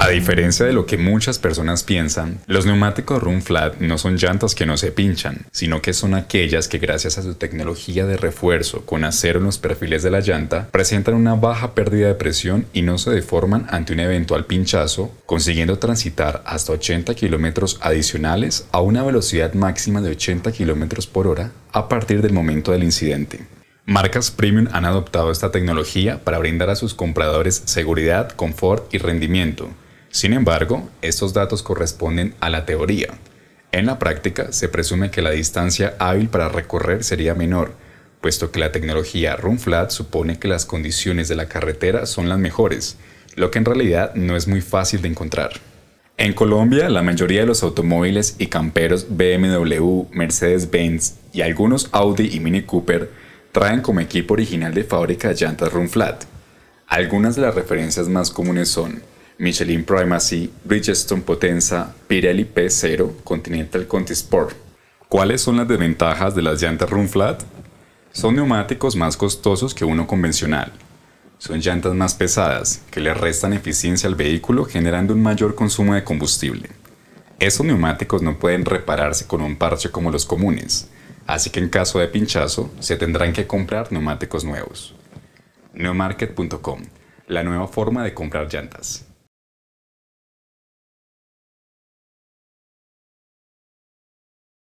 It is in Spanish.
A diferencia de lo que muchas personas piensan, los neumáticos Run Flat no son llantas que no se pinchan, sino que son aquellas que gracias a su tecnología de refuerzo con acero en los perfiles de la llanta, presentan una baja pérdida de presión y no se deforman ante un eventual pinchazo, consiguiendo transitar hasta 80 km adicionales a una velocidad máxima de 80 km por hora a partir del momento del incidente. Marcas premium han adoptado esta tecnología para brindar a sus compradores seguridad, confort y rendimiento, sin embargo, estos datos corresponden a la teoría. En la práctica, se presume que la distancia hábil para recorrer sería menor, puesto que la tecnología Runflat supone que las condiciones de la carretera son las mejores, lo que en realidad no es muy fácil de encontrar. En Colombia, la mayoría de los automóviles y camperos BMW, Mercedes-Benz y algunos Audi y Mini Cooper traen como equipo original de fábrica llantas Runflat. Algunas de las referencias más comunes son Michelin Primacy, Bridgestone Potenza, Pirelli P0, Continental Contisport. ¿Cuáles son las desventajas de las llantas Run Flat? Son neumáticos más costosos que uno convencional. Son llantas más pesadas, que le restan eficiencia al vehículo generando un mayor consumo de combustible. Esos neumáticos no pueden repararse con un parche como los comunes, así que en caso de pinchazo se tendrán que comprar neumáticos nuevos. Neomarket.com, la nueva forma de comprar llantas.